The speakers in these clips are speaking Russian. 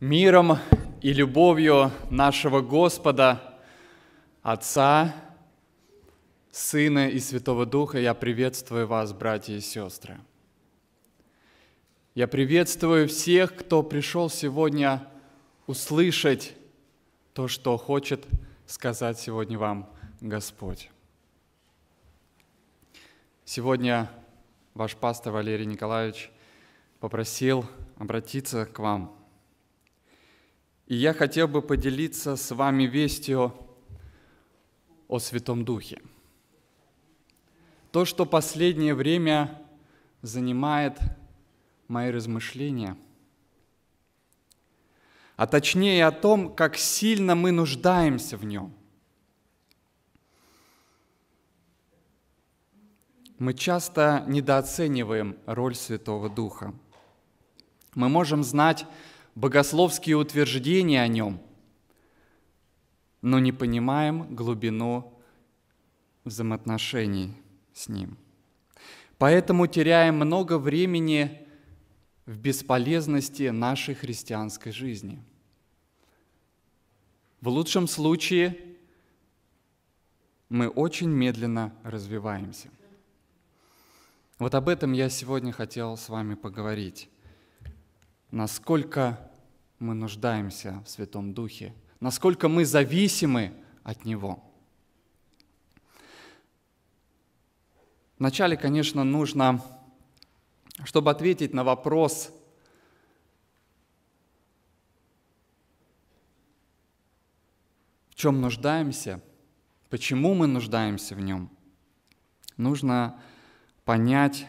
миром и любовью нашего Господа, Отца, Сына и Святого Духа я приветствую вас, братья и сестры. Я приветствую всех, кто пришел сегодня услышать то, что хочет сказать сегодня вам Господь. Сегодня ваш пастор Валерий Николаевич попросил обратиться к вам – и я хотел бы поделиться с вами вестью о Святом Духе. То, что последнее время занимает мои размышления, а точнее о том, как сильно мы нуждаемся в нем. Мы часто недооцениваем роль Святого Духа. Мы можем знать богословские утверждения о нем, но не понимаем глубину взаимоотношений с ним. Поэтому теряем много времени в бесполезности нашей христианской жизни. В лучшем случае мы очень медленно развиваемся. Вот об этом я сегодня хотел с вами поговорить. Насколько мы нуждаемся в Святом Духе, насколько мы зависимы от Него. Вначале, конечно, нужно, чтобы ответить на вопрос, в чем нуждаемся, почему мы нуждаемся в нем, нужно понять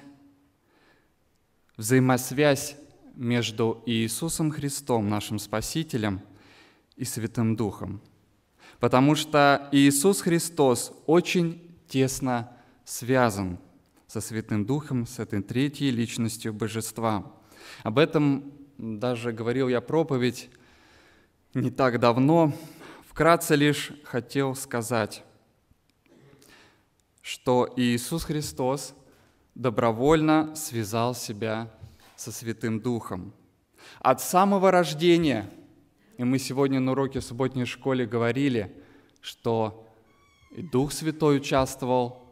взаимосвязь между Иисусом Христом, нашим Спасителем, и Святым Духом. Потому что Иисус Христос очень тесно связан со Святым Духом, с этой третьей личностью Божества. Об этом даже говорил я проповедь не так давно. Вкратце лишь хотел сказать, что Иисус Христос добровольно связал себя со Святым Духом. От самого рождения, и мы сегодня на уроке в субботней школе говорили, что и Дух Святой участвовал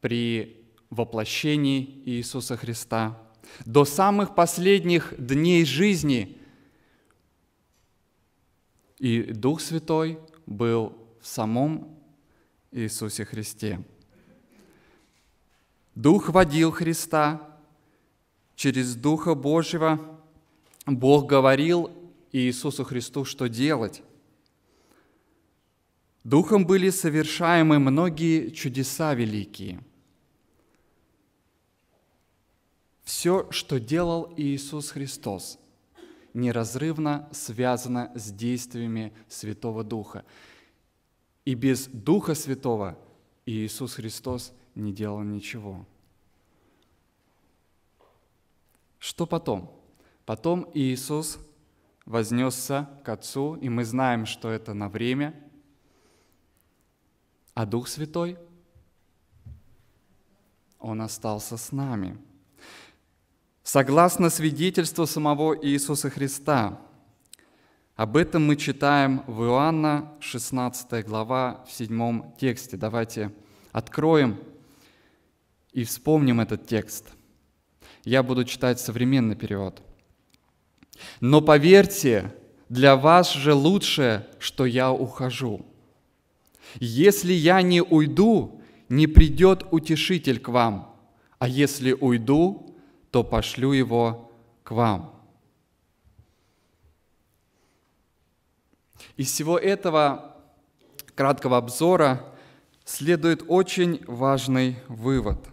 при воплощении Иисуса Христа. До самых последних дней жизни и Дух Святой был в самом Иисусе Христе. Дух водил Христа, через Духа Божьего Бог говорил Иисусу Христу, что делать. Духом были совершаемы многие чудеса великие. Все, что делал Иисус Христос, неразрывно связано с действиями Святого Духа. И без Духа Святого Иисус Христос не делал ничего. Что потом? Потом Иисус вознесся к Отцу, и мы знаем, что это на время. А Дух Святой, Он остался с нами. Согласно свидетельству самого Иисуса Христа, об этом мы читаем в Иоанна 16 глава в 7 тексте. Давайте откроем и вспомним этот текст – я буду читать современный перевод. Но поверьте, для вас же лучше, что я ухожу. Если я не уйду, не придет утешитель к вам, а если уйду, то пошлю его к вам. Из всего этого краткого обзора следует очень важный вывод.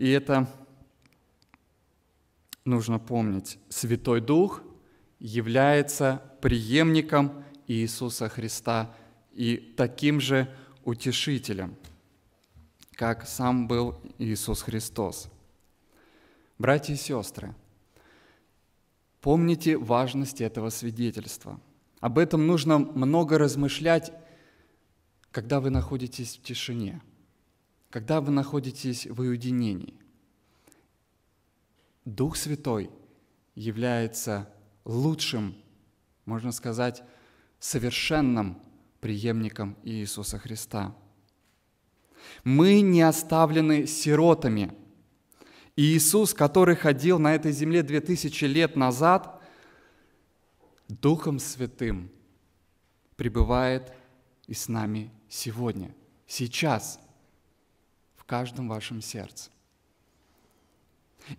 И это нужно помнить. Святой Дух является преемником Иисуса Христа и таким же утешителем, как сам был Иисус Христос. Братья и сестры, помните важность этого свидетельства. Об этом нужно много размышлять, когда вы находитесь в тишине – когда вы находитесь в уединении, Дух Святой является лучшим, можно сказать, совершенным преемником Иисуса Христа. Мы не оставлены сиротами. И Иисус, который ходил на этой земле две тысячи лет назад, Духом Святым пребывает и с нами сегодня, сейчас – каждом вашем сердце.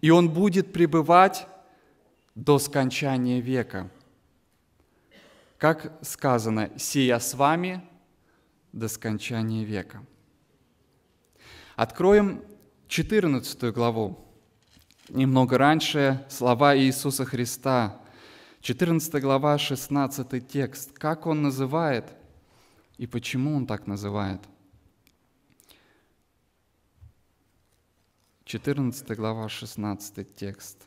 И он будет пребывать до скончания века. Как сказано, «Сия с вами до скончания века». Откроем 14 главу. Немного раньше слова Иисуса Христа, 14 глава, 16 текст. Как он называет и почему он так называет? 14 глава, 16 текст.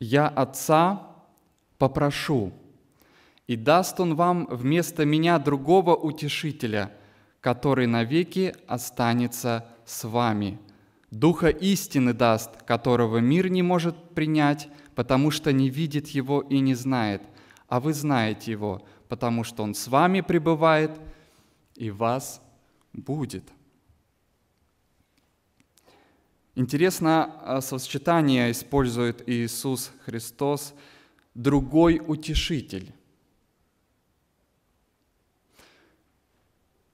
«Я Отца попрошу, и даст Он вам вместо меня другого утешителя, который навеки останется с вами. Духа истины даст, которого мир не может принять, потому что не видит его и не знает, а вы знаете его, потому что он с вами пребывает – и вас будет. Интересно, а, сочетание использует Иисус Христос «другой утешитель».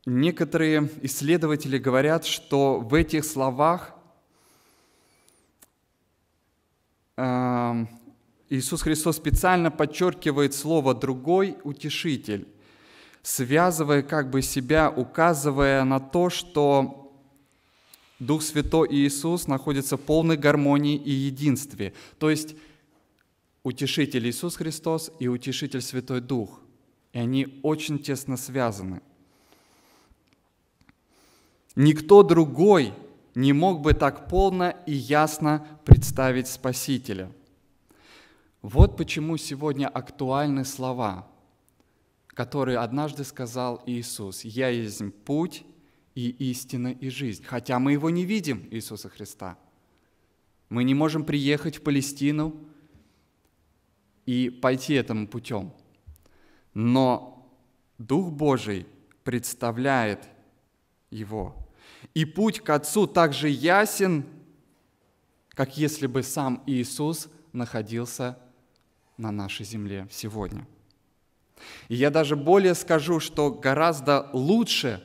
Некоторые исследователи говорят, что в этих словах а, Иисус Христос специально подчеркивает слово «другой утешитель», связывая как бы себя, указывая на то, что Дух Святой и Иисус находятся в полной гармонии и единстве. То есть Утешитель Иисус Христос и Утешитель Святой Дух. И они очень тесно связаны. Никто другой не мог бы так полно и ясно представить Спасителя. Вот почему сегодня актуальны слова – который однажды сказал Иисус, «Я есть путь и истина и жизнь». Хотя мы его не видим, Иисуса Христа. Мы не можем приехать в Палестину и пойти этому путем. Но Дух Божий представляет его. И путь к Отцу также ясен, как если бы сам Иисус находился на нашей земле сегодня. И я даже более скажу, что гораздо лучше,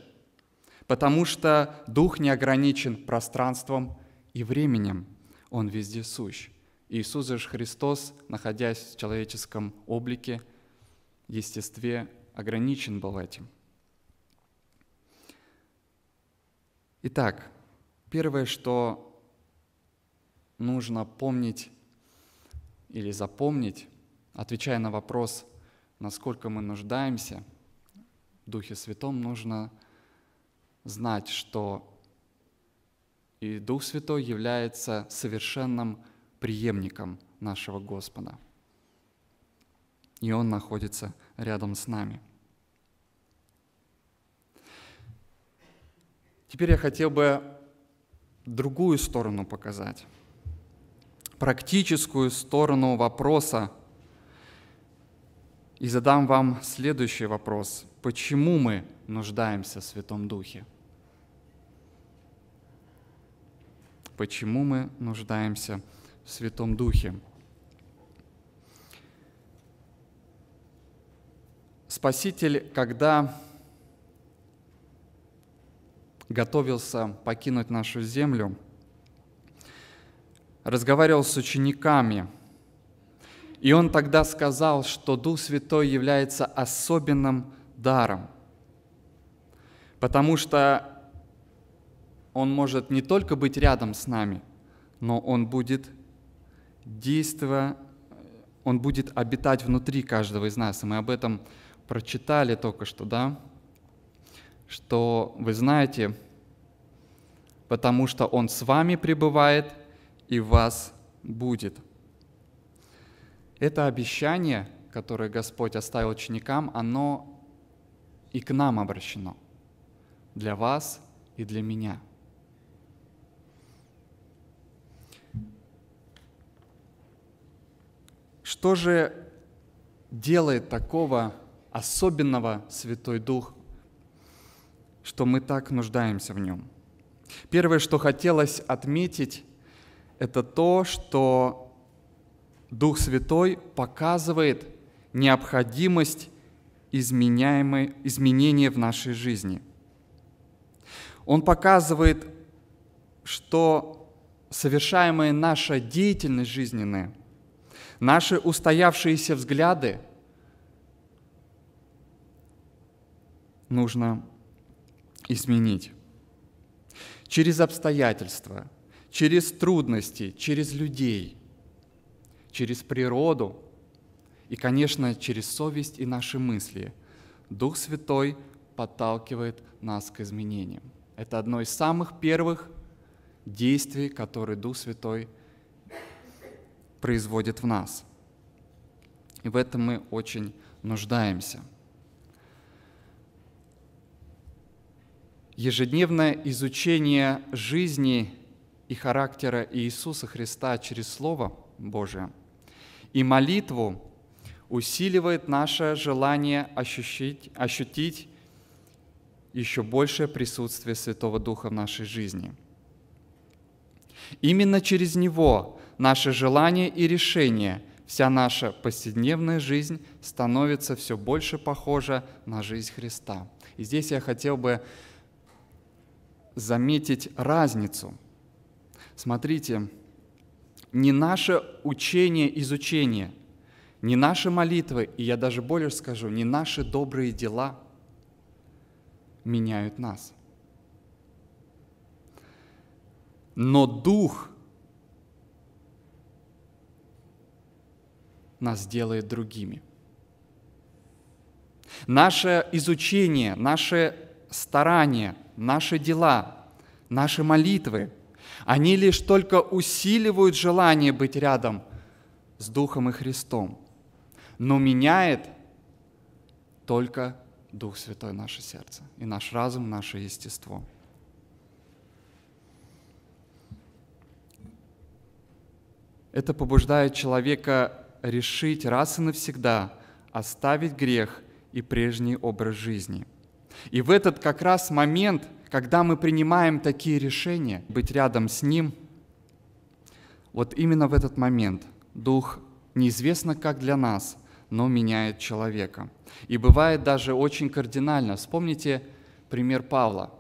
потому что Дух не ограничен пространством и временем. Он везде сущ. Иисус же Христос, находясь в человеческом облике, естестве, ограничен был этим. Итак, первое, что нужно помнить или запомнить, отвечая на вопрос – насколько мы нуждаемся в Духе Святом, нужно знать, что и Дух Святой является совершенным преемником нашего Господа. И Он находится рядом с нами. Теперь я хотел бы другую сторону показать, практическую сторону вопроса и задам вам следующий вопрос. Почему мы нуждаемся в Святом Духе? Почему мы нуждаемся в Святом Духе? Спаситель, когда готовился покинуть нашу землю, разговаривал с учениками – и он тогда сказал, что Дух Святой является особенным даром, потому что он может не только быть рядом с нами, но он будет действовать, он будет обитать внутри каждого из нас. И мы об этом прочитали только что, да? Что вы знаете, потому что он с вами пребывает и вас будет это обещание, которое Господь оставил ученикам, оно и к нам обращено. Для вас и для меня. Что же делает такого особенного Святой Дух, что мы так нуждаемся в нем? Первое, что хотелось отметить, это то, что Дух Святой показывает необходимость изменения в нашей жизни. Он показывает, что совершаемая наша деятельность жизненная, наши устоявшиеся взгляды нужно изменить. Через обстоятельства, через трудности, через людей – через природу и, конечно, через совесть и наши мысли. Дух Святой подталкивает нас к изменениям. Это одно из самых первых действий, которые Дух Святой производит в нас. И в этом мы очень нуждаемся. Ежедневное изучение жизни и характера Иисуса Христа через Слово Божие – и молитву усиливает наше желание ощутить, ощутить еще большее присутствие Святого Духа в нашей жизни. Именно через Него наше желание и решение, вся наша повседневная жизнь становится все больше похожа на жизнь Христа. И здесь я хотел бы заметить разницу. Смотрите, не наше учение, изучение, не наши молитвы, и я даже более скажу, не наши добрые дела меняют нас. Но Дух нас делает другими. Наше изучение, наши старания, наши дела, наши молитвы – они лишь только усиливают желание быть рядом с Духом и Христом. Но меняет только Дух Святой наше сердце и наш разум, наше естество. Это побуждает человека решить раз и навсегда оставить грех и прежний образ жизни. И в этот как раз момент – когда мы принимаем такие решения, быть рядом с Ним, вот именно в этот момент Дух неизвестно как для нас, но меняет человека. И бывает даже очень кардинально. Вспомните пример Павла.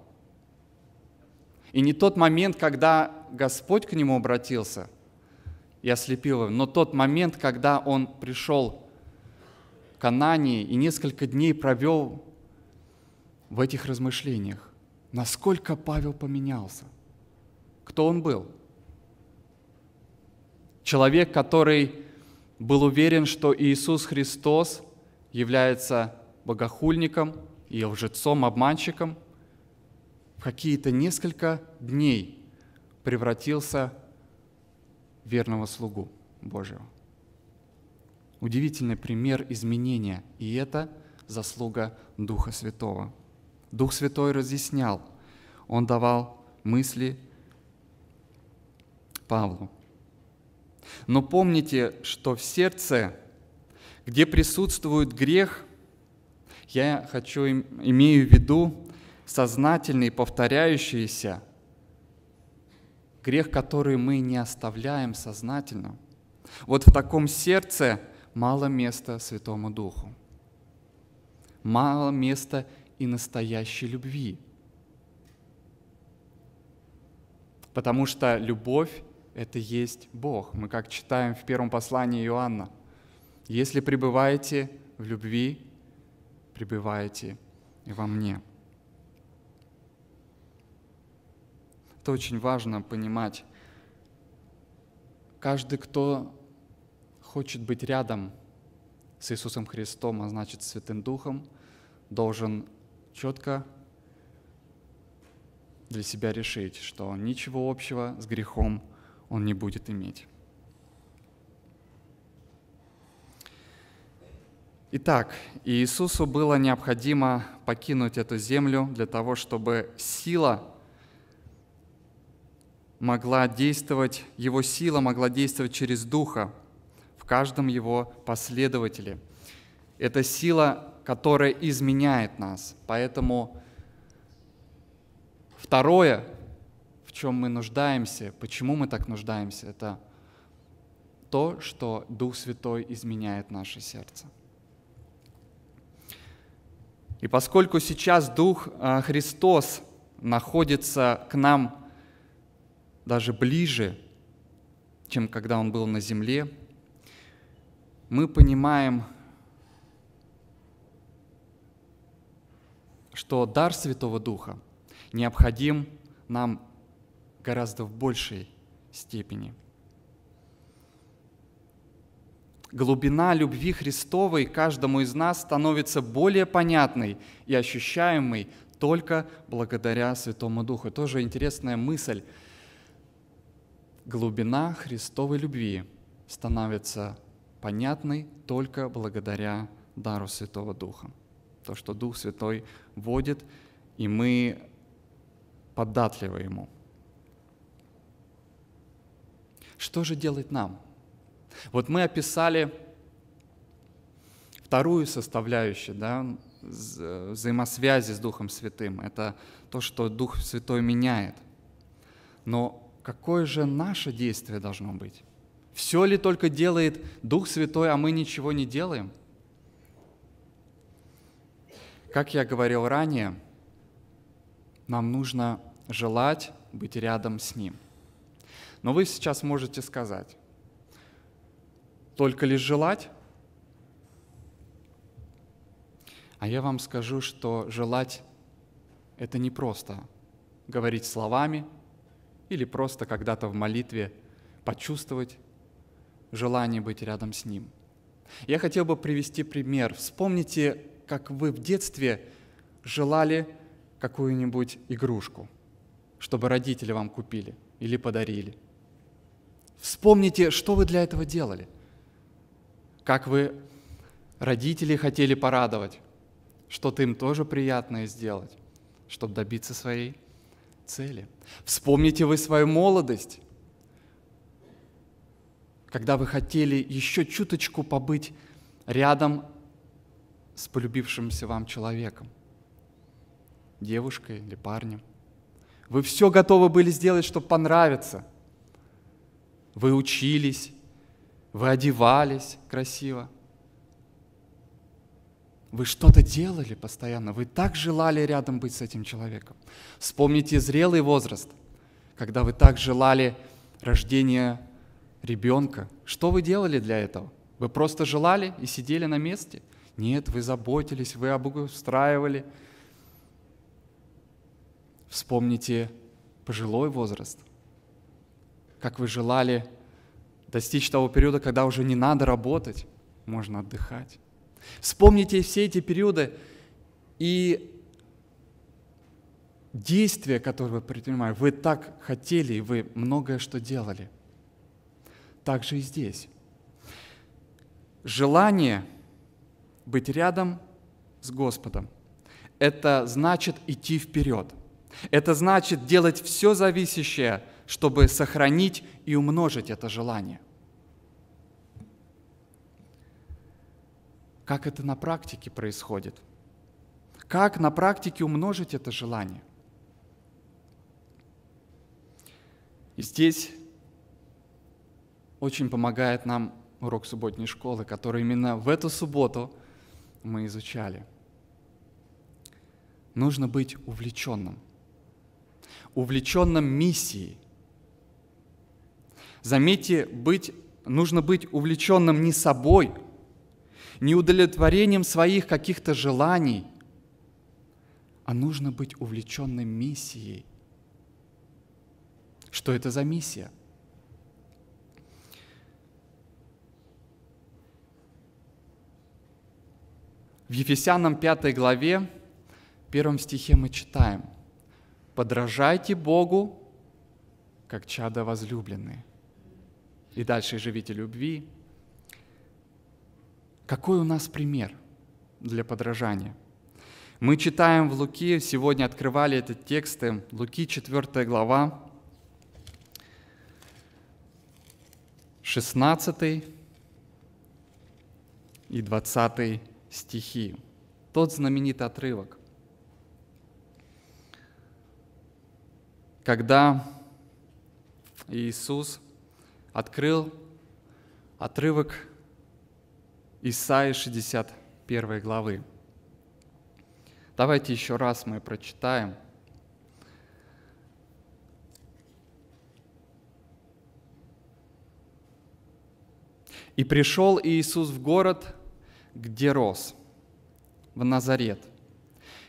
И не тот момент, когда Господь к нему обратился и ослепил его, но тот момент, когда он пришел к Анании и несколько дней провел в этих размышлениях насколько Павел поменялся, кто он был. Человек, который был уверен, что Иисус Христос является богохульником и лжецом, обманщиком, в какие-то несколько дней превратился в верного слугу Божьего. Удивительный пример изменения, и это заслуга Духа Святого – Дух Святой разъяснял, он давал мысли Павлу. Но помните, что в сердце, где присутствует грех, я хочу, имею в виду сознательный, повторяющийся грех, который мы не оставляем сознательно. Вот в таком сердце мало места Святому Духу, мало места и настоящей любви. Потому что любовь — это есть Бог. Мы как читаем в первом послании Иоанна. «Если пребываете в любви, пребываете и во мне». Это очень важно понимать. Каждый, кто хочет быть рядом с Иисусом Христом, а значит Святым Духом, должен четко для себя решить, что ничего общего с грехом он не будет иметь. Итак, Иисусу было необходимо покинуть эту землю для того, чтобы сила могла действовать, его сила могла действовать через Духа в каждом его последователе. Эта сила которое изменяет нас. Поэтому второе, в чем мы нуждаемся, почему мы так нуждаемся, это то, что Дух Святой изменяет наше сердце. И поскольку сейчас Дух э, Христос находится к нам даже ближе, чем когда Он был на земле, мы понимаем, что дар Святого Духа необходим нам гораздо в большей степени. Глубина любви Христовой каждому из нас становится более понятной и ощущаемой только благодаря Святому Духу. Тоже интересная мысль. Глубина Христовой любви становится понятной только благодаря дару Святого Духа то, что Дух Святой водит, и мы податливы Ему. Что же делать нам? Вот мы описали вторую составляющую да, взаимосвязи с Духом Святым. Это то, что Дух Святой меняет. Но какое же наше действие должно быть? Все ли только делает Дух Святой, а мы ничего не делаем – как я говорил ранее, нам нужно желать быть рядом с Ним. Но вы сейчас можете сказать, только лишь желать? А я вам скажу, что желать — это не просто говорить словами или просто когда-то в молитве почувствовать желание быть рядом с Ним. Я хотел бы привести пример. Вспомните как вы в детстве желали какую-нибудь игрушку, чтобы родители вам купили или подарили. Вспомните, что вы для этого делали, как вы родители хотели порадовать, что-то им тоже приятное сделать, чтобы добиться своей цели. Вспомните вы свою молодость, когда вы хотели еще чуточку побыть рядом с полюбившимся вам человеком, девушкой или парнем. Вы все готовы были сделать, чтобы понравиться. Вы учились, вы одевались красиво. Вы что-то делали постоянно, вы так желали рядом быть с этим человеком. Вспомните зрелый возраст, когда вы так желали рождения ребенка. Что вы делали для этого? Вы просто желали и сидели на месте – нет, вы заботились, вы обустраивали. Вспомните пожилой возраст, как вы желали достичь того периода, когда уже не надо работать, можно отдыхать. Вспомните все эти периоды и действия, которые вы предпринимали. Вы так хотели, и вы многое что делали. Так же и здесь. Желание – быть рядом с Господом. Это значит идти вперед. Это значит делать все зависящее, чтобы сохранить и умножить это желание. Как это на практике происходит? Как на практике умножить это желание? И здесь очень помогает нам урок субботней школы, который именно в эту субботу – мы изучали. Нужно быть увлеченным. Увлеченным миссией. Заметьте, быть, нужно быть увлеченным не собой, не удовлетворением своих каких-то желаний, а нужно быть увлеченным миссией. Что это за миссия? – В Ефесянам 5 главе, первом стихе мы читаем, «Подражайте Богу, как чада возлюбленные». И дальше живите любви. Какой у нас пример для подражания? Мы читаем в Луки, сегодня открывали этот текст, эм, Луки 4 глава, 16 и 20 стихи. Тот знаменитый отрывок, когда Иисус открыл отрывок Исаии 61 главы. Давайте еще раз мы прочитаем. И пришел Иисус в город, где рос, в Назарет.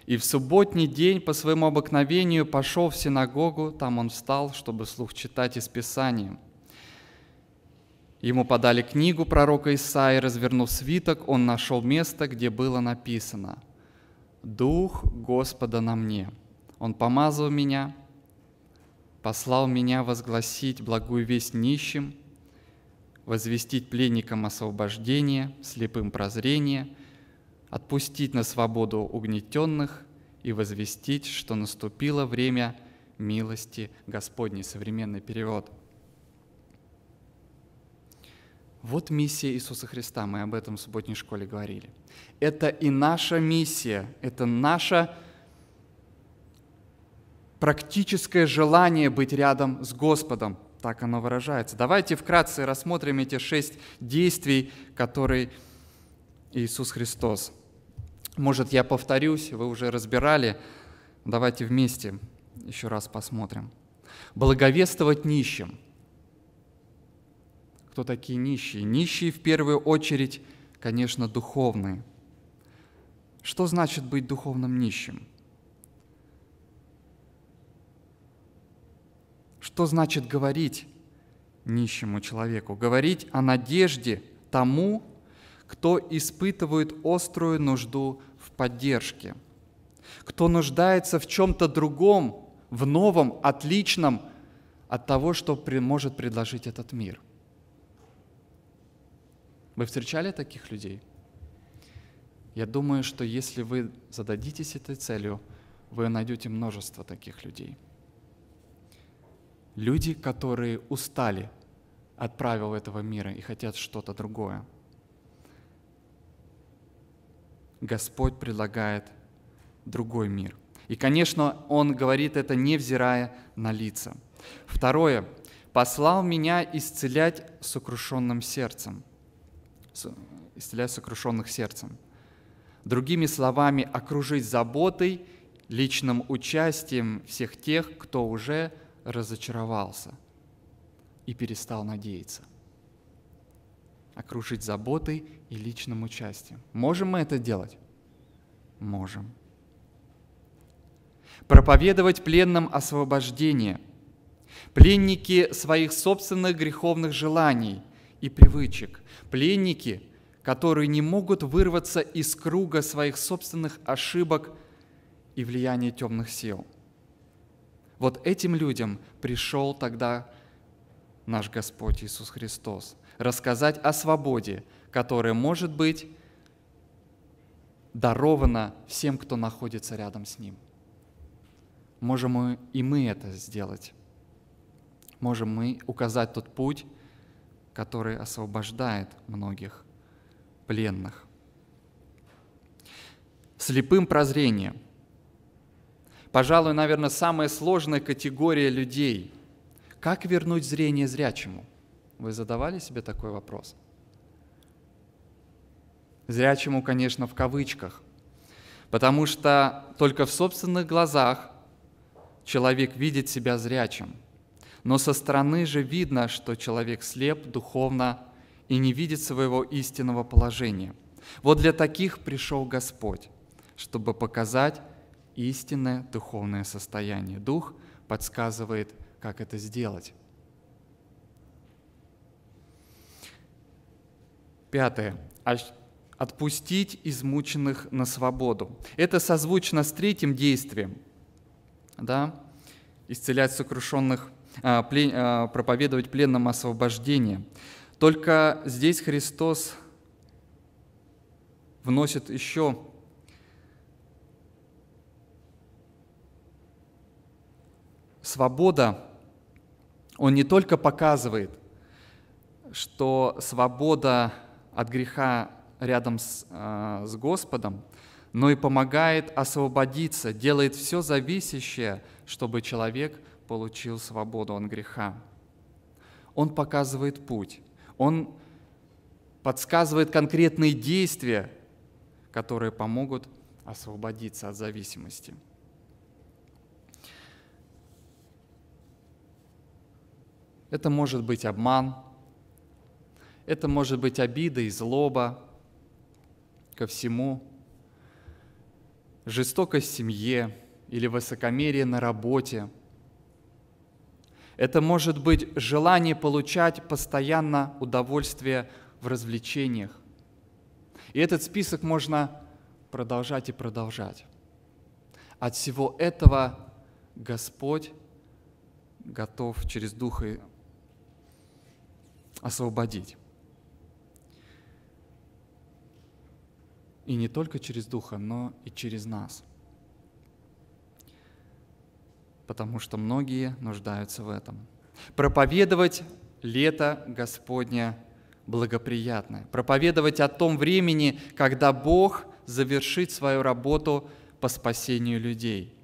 И в субботний день по своему обыкновению пошел в синагогу, там он встал, чтобы слух читать из Писания. Ему подали книгу пророка Исаи, развернув свиток, он нашел место, где было написано «Дух Господа на мне». Он помазал меня, послал меня возгласить благую весть нищим – возвестить пленникам освобождение, слепым прозрение, отпустить на свободу угнетенных и возвестить, что наступило время милости Господней, современный перевод. Вот миссия Иисуса Христа, мы об этом в субботней школе говорили. Это и наша миссия, это наше практическое желание быть рядом с Господом, так оно выражается. Давайте вкратце рассмотрим эти шесть действий, которые Иисус Христос. Может, я повторюсь, вы уже разбирали. Давайте вместе еще раз посмотрим. Благовествовать нищим. Кто такие нищие? Нищие в первую очередь, конечно, духовные. Что значит быть духовным нищим? Что значит говорить нищему человеку? Говорить о надежде тому, кто испытывает острую нужду в поддержке, кто нуждается в чем-то другом, в новом, отличном от того, что может предложить этот мир. Вы встречали таких людей? Я думаю, что если вы зададитесь этой целью, вы найдете множество таких людей – люди, которые устали от правил этого мира и хотят что-то другое. Господь предлагает другой мир. И, конечно, Он говорит это, невзирая на лица. Второе. «Послал меня исцелять сокрушенным сердцем». Исцелять сокрушенных сердцем. Другими словами, окружить заботой, личным участием всех тех, кто уже – разочаровался и перестал надеяться. Окружить заботой и личным участием. Можем мы это делать? Можем. Проповедовать пленным освобождение. Пленники своих собственных греховных желаний и привычек. Пленники, которые не могут вырваться из круга своих собственных ошибок и влияния темных сил – вот этим людям пришел тогда наш Господь Иисус Христос. Рассказать о свободе, которая может быть дарована всем, кто находится рядом с Ним. Можем мы и мы это сделать. Можем мы указать тот путь, который освобождает многих пленных. Слепым прозрением – пожалуй, наверное, самая сложная категория людей. Как вернуть зрение зрячему? Вы задавали себе такой вопрос? Зрячему, конечно, в кавычках, потому что только в собственных глазах человек видит себя зрячим. Но со стороны же видно, что человек слеп духовно и не видит своего истинного положения. Вот для таких пришел Господь, чтобы показать истинное духовное состояние. Дух подсказывает, как это сделать. Пятое. Отпустить измученных на свободу. Это созвучно с третьим действием. Да? Исцелять сокрушенных, а, а, проповедовать пленным освобождение. Только здесь Христос вносит еще свобода, он не только показывает, что свобода от греха рядом с, э, с Господом, но и помогает освободиться, делает все зависящее, чтобы человек получил свободу от греха. Он показывает путь, он подсказывает конкретные действия, которые помогут освободиться от зависимости. Это может быть обман, это может быть обида и злоба ко всему, жестокость в семье или высокомерие на работе. Это может быть желание получать постоянно удовольствие в развлечениях. И этот список можно продолжать и продолжать. От всего этого Господь готов через Духа и освободить. И не только через Духа, но и через нас. Потому что многие нуждаются в этом. Проповедовать лето Господня благоприятное. Проповедовать о том времени, когда Бог завершит свою работу по спасению людей.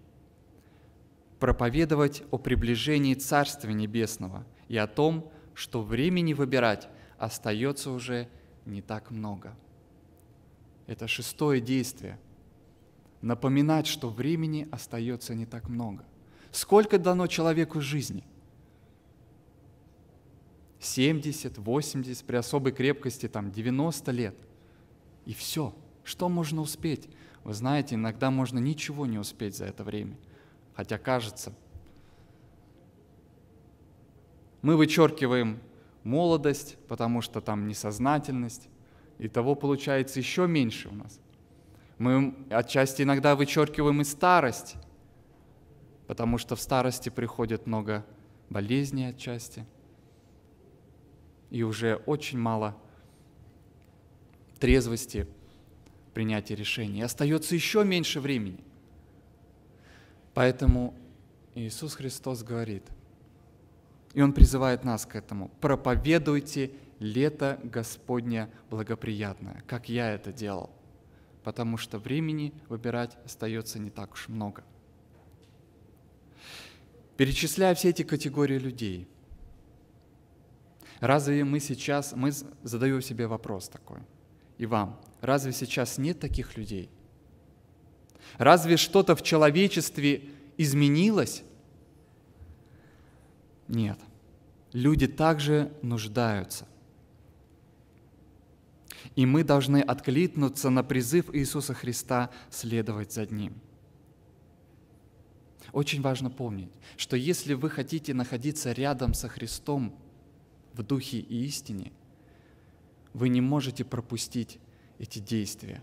Проповедовать о приближении царствия Небесного и о том, что времени выбирать остается уже не так много. Это шестое действие. Напоминать, что времени остается не так много. Сколько дано человеку жизни? 70, 80, при особой крепкости там 90 лет. И все. Что можно успеть? Вы знаете, иногда можно ничего не успеть за это время. Хотя кажется, мы вычеркиваем молодость, потому что там несознательность, и того получается еще меньше у нас. Мы отчасти иногда вычеркиваем и старость, потому что в старости приходит много болезней отчасти, и уже очень мало трезвости принятия решений. И остается еще меньше времени. Поэтому Иисус Христос говорит – и он призывает нас к этому. Проповедуйте лето Господне благоприятное, как я это делал. Потому что времени выбирать остается не так уж много. Перечисляя все эти категории людей, разве мы сейчас, мы задаем себе вопрос такой, и вам, разве сейчас нет таких людей? Разве что-то в человечестве изменилось? Нет. Люди также нуждаются. И мы должны откликнуться на призыв Иисуса Христа следовать за Ним. Очень важно помнить, что если вы хотите находиться рядом со Христом в духе и истине, вы не можете пропустить эти действия.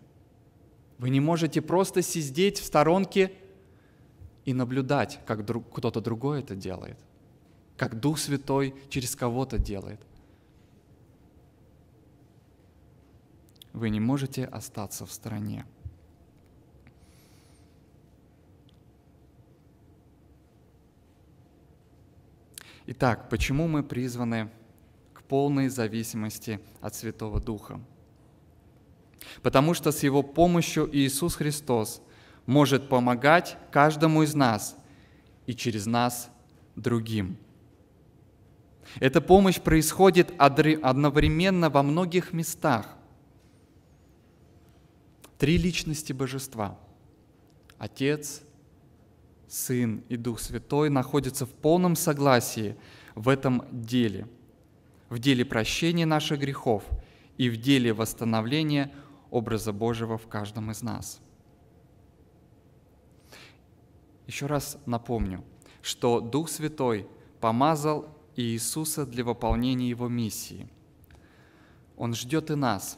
Вы не можете просто сидеть в сторонке и наблюдать, как друг, кто-то другой это делает как Дух Святой через кого-то делает. Вы не можете остаться в стороне. Итак, почему мы призваны к полной зависимости от Святого Духа? Потому что с Его помощью Иисус Христос может помогать каждому из нас и через нас другим. Эта помощь происходит одновременно во многих местах. Три личности божества – Отец, Сын и Дух Святой – находятся в полном согласии в этом деле, в деле прощения наших грехов и в деле восстановления образа Божьего в каждом из нас. Еще раз напомню, что Дух Святой помазал и Иисуса для выполнения Его миссии. Он ждет и нас,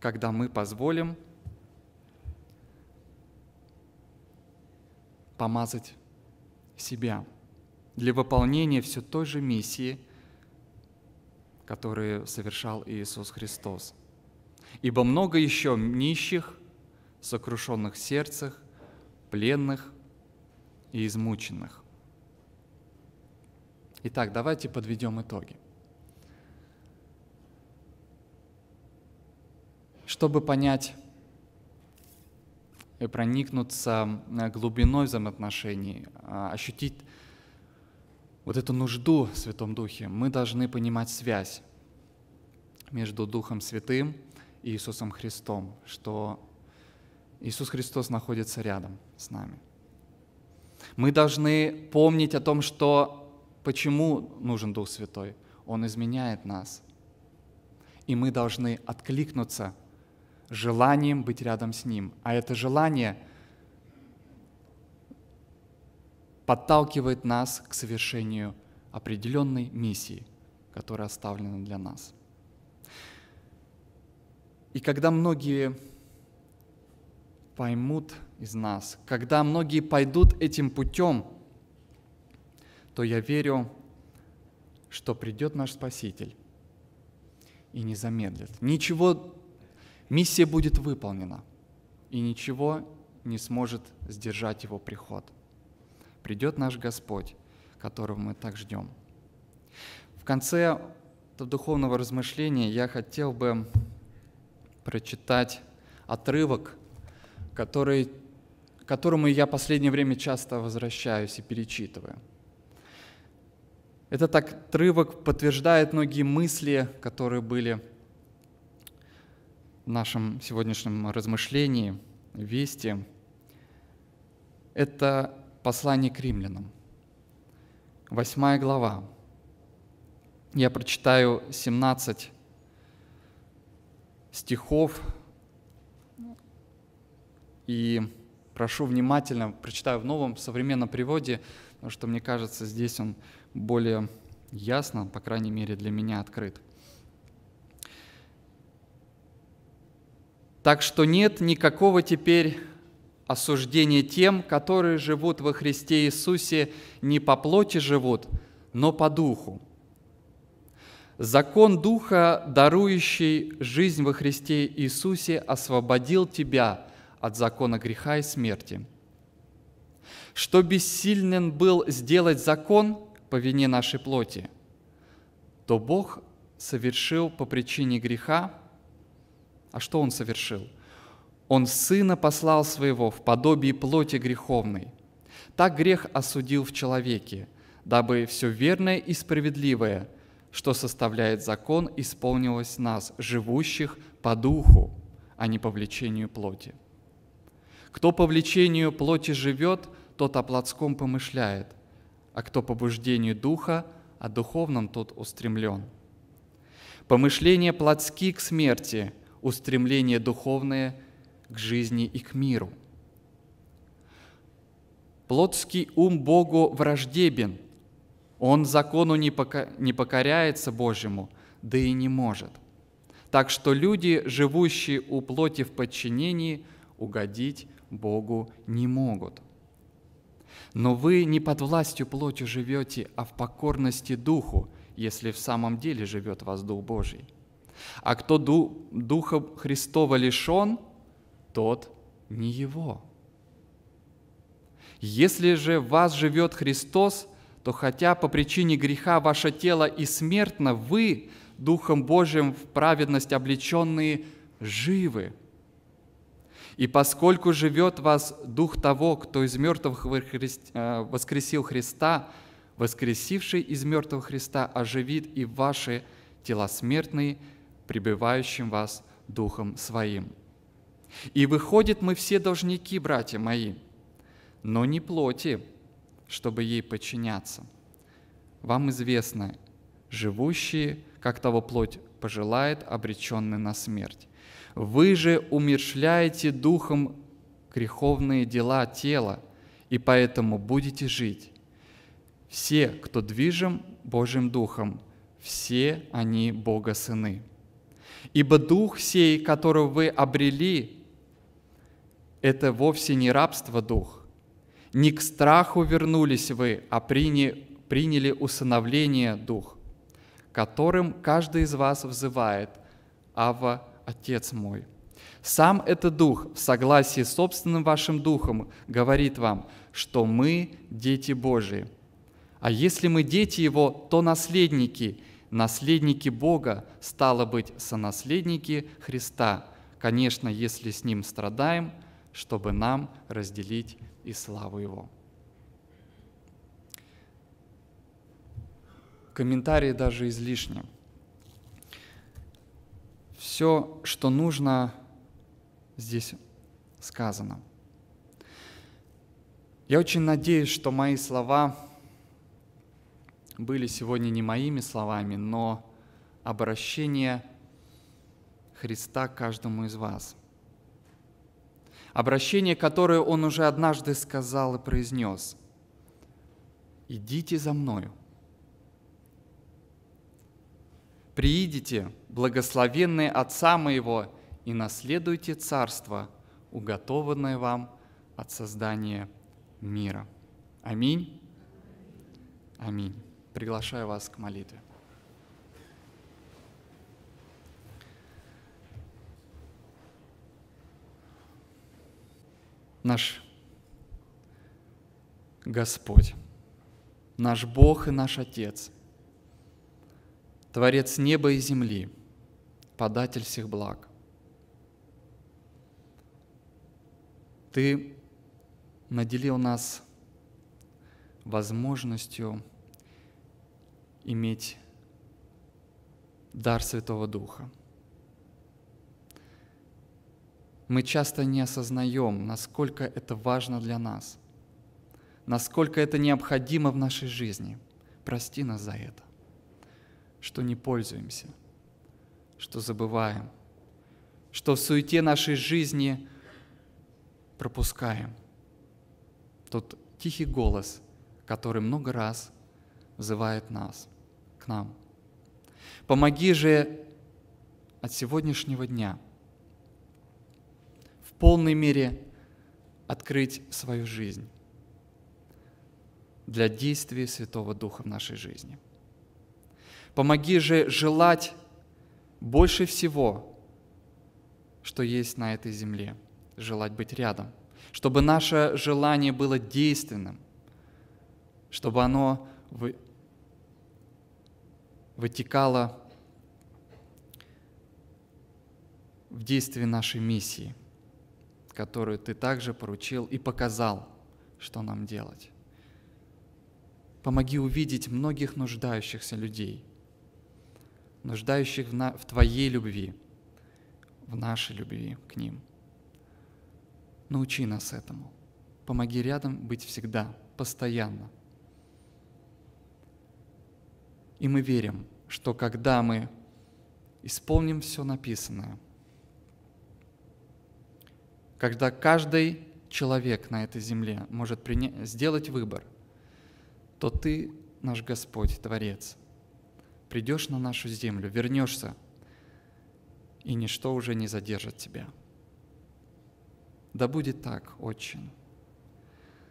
когда мы позволим помазать себя для выполнения все той же миссии, которую совершал Иисус Христос. Ибо много еще нищих, сокрушенных сердцах, пленных и измученных. Итак, давайте подведем итоги. Чтобы понять и проникнуться э, глубиной взаимоотношений, а, ощутить вот эту нужду в Святом Духе, мы должны понимать связь между Духом Святым и Иисусом Христом, что Иисус Христос находится рядом с нами. Мы должны помнить о том, что Почему нужен Дух Святой? Он изменяет нас. И мы должны откликнуться желанием быть рядом с Ним. А это желание подталкивает нас к совершению определенной миссии, которая оставлена для нас. И когда многие поймут из нас, когда многие пойдут этим путем – то я верю, что придет наш Спаситель и не замедлит. Ничего, миссия будет выполнена, и ничего не сможет сдержать его приход. Придет наш Господь, которого мы так ждем. В конце духовного размышления я хотел бы прочитать отрывок, который, к которому я последнее время часто возвращаюсь и перечитываю – это так отрывок подтверждает многие мысли, которые были в нашем сегодняшнем размышлении, вести. Это послание к римлянам, восьмая глава. Я прочитаю 17 стихов и прошу внимательно, прочитаю в новом современном приводе, потому что, мне кажется, здесь он более ясно, по крайней мере для меня открыт. Так что нет никакого теперь осуждения тем, которые живут во Христе Иисусе, не по плоти живут, но по духу. Закон Духа, дарующий жизнь во Христе Иисусе, освободил тебя от закона греха и смерти. Что бессилен был сделать закон, по вине нашей плоти, то Бог совершил по причине греха, а что Он совершил? Он Сына послал Своего в подобии плоти греховной. Так грех осудил в человеке, дабы все верное и справедливое, что составляет закон, исполнилось нас, живущих по духу, а не по влечению плоти. Кто по влечению плоти живет, тот о плотском помышляет, а кто побуждению духа, а духовном тот устремлен. Помышления плотски к смерти, устремления духовные к жизни и к миру. Плотский ум Богу враждебен, он закону не, не покоряется Божьему, да и не может. Так что люди, живущие у плоти в подчинении, угодить Богу не могут – но вы не под властью плоти живете, а в покорности Духу, если в самом деле живет вас Дух Божий. А кто Духа Христова лишен, тот не его. Если же в вас живет Христос, то хотя по причине греха ваше тело и смертно, вы Духом Божьим в праведность облеченные живы – и поскольку живет в вас Дух того, кто из мертвых э, воскресил Христа, воскресивший из мертвых Христа оживит и ваши тела смертные, пребывающим вас Духом Своим. И выходит, мы все должники, братья мои, но не плоти, чтобы ей подчиняться. Вам известно, живущие, как того плоть пожелает, обреченный на смерть. Вы же умершляете духом греховные дела тела, и поэтому будете жить. Все, кто движим Божьим Духом, все они Бога сыны. Ибо Дух сей, которого вы обрели, это вовсе не рабство Дух. Не к страху вернулись вы, а приняли, приняли усыновление Дух, которым каждый из вас взывает «Ава Отец мой. Сам этот Дух в согласии с собственным вашим Духом говорит вам, что мы дети Божии. А если мы дети Его, то наследники, наследники Бога, стало быть, сонаследники Христа. Конечно, если с Ним страдаем, чтобы нам разделить и славу Его. Комментарии даже излишним все, что нужно, здесь сказано. Я очень надеюсь, что мои слова были сегодня не моими словами, но обращение Христа к каждому из вас. Обращение, которое Он уже однажды сказал и произнес. «Идите за Мною, «Приидите, благословенные Отца Моего, и наследуйте Царство, уготованное вам от создания мира». Аминь. Аминь. Приглашаю вас к молитве. Наш Господь, наш Бог и наш Отец – Творец неба и земли, податель всех благ. Ты наделил нас возможностью иметь дар Святого Духа. Мы часто не осознаем, насколько это важно для нас, насколько это необходимо в нашей жизни. Прости нас за это что не пользуемся, что забываем, что в суете нашей жизни пропускаем. Тот тихий голос, который много раз взывает нас, к нам. Помоги же от сегодняшнего дня в полной мере открыть свою жизнь для действия Святого Духа в нашей жизни – Помоги же желать больше всего, что есть на этой земле, желать быть рядом, чтобы наше желание было действенным, чтобы оно вы... вытекало в действии нашей миссии, которую ты также поручил и показал, что нам делать. Помоги увидеть многих нуждающихся людей – нуждающих в, на... в Твоей любви, в нашей любви к ним. Научи нас этому. Помоги рядом быть всегда, постоянно. И мы верим, что когда мы исполним все написанное, когда каждый человек на этой земле может принять, сделать выбор, то Ты наш Господь, Творец – придешь на нашу землю, вернешься, и ничто уже не задержит тебя. Да будет так, очень.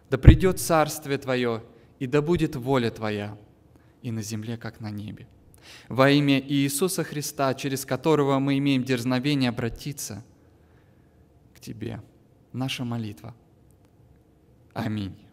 Да придет Царствие Твое, и да будет воля Твоя, и на земле, как на небе. Во имя Иисуса Христа, через которого мы имеем дерзновение обратиться к Тебе, наша молитва. Аминь.